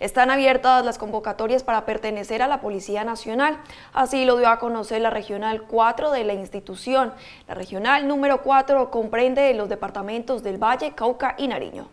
Están abiertas las convocatorias para pertenecer a la Policía Nacional. Así lo dio a conocer la Regional 4 de la institución. La Regional número 4 comprende los departamentos del Valle, Cauca y Nariño.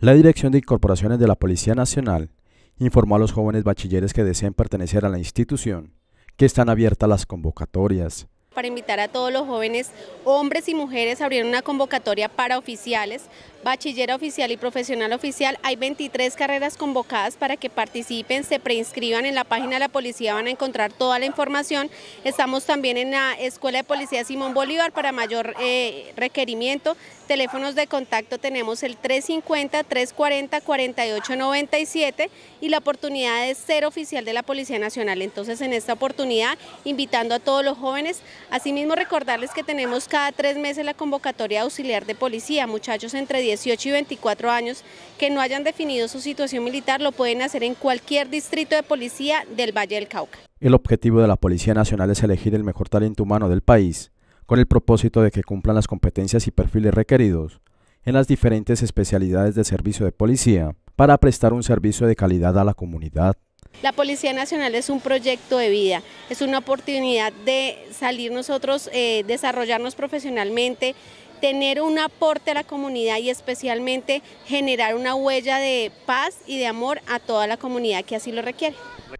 La Dirección de Incorporaciones de la Policía Nacional informó a los jóvenes bachilleres que deseen pertenecer a la institución que están abiertas las convocatorias para invitar a todos los jóvenes, hombres y mujeres, abrieron una convocatoria para oficiales, bachillera oficial y profesional oficial. Hay 23 carreras convocadas para que participen, se preinscriban en la página de la policía, van a encontrar toda la información. Estamos también en la Escuela de Policía Simón Bolívar para mayor eh, requerimiento. Teléfonos de contacto tenemos el 350-340-4897 y la oportunidad de ser oficial de la Policía Nacional. Entonces en esta oportunidad invitando a todos los jóvenes Asimismo, recordarles que tenemos cada tres meses la convocatoria auxiliar de policía. Muchachos entre 18 y 24 años que no hayan definido su situación militar lo pueden hacer en cualquier distrito de policía del Valle del Cauca. El objetivo de la Policía Nacional es elegir el mejor talento humano del país, con el propósito de que cumplan las competencias y perfiles requeridos en las diferentes especialidades de servicio de policía para prestar un servicio de calidad a la comunidad. La Policía Nacional es un proyecto de vida, es una oportunidad de salir nosotros, eh, desarrollarnos profesionalmente, tener un aporte a la comunidad y especialmente generar una huella de paz y de amor a toda la comunidad que así lo requiere.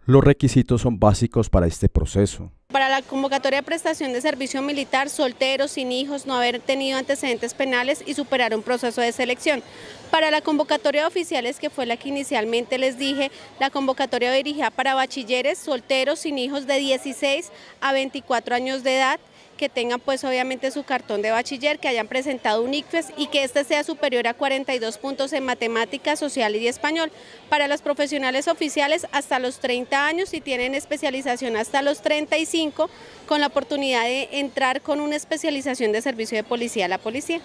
Los requisitos son básicos para este proceso para la convocatoria de prestación de servicio militar, solteros, sin hijos, no haber tenido antecedentes penales y superar un proceso de selección. Para la convocatoria de oficiales, que fue la que inicialmente les dije, la convocatoria dirigida para bachilleres, solteros, sin hijos de 16 a 24 años de edad, que tengan pues obviamente su cartón de bachiller, que hayan presentado un ICFES y que este sea superior a 42 puntos en matemática, social y español. Para los profesionales oficiales hasta los 30 años y tienen especialización hasta los 35 con la oportunidad de entrar con una especialización de servicio de policía a la policía.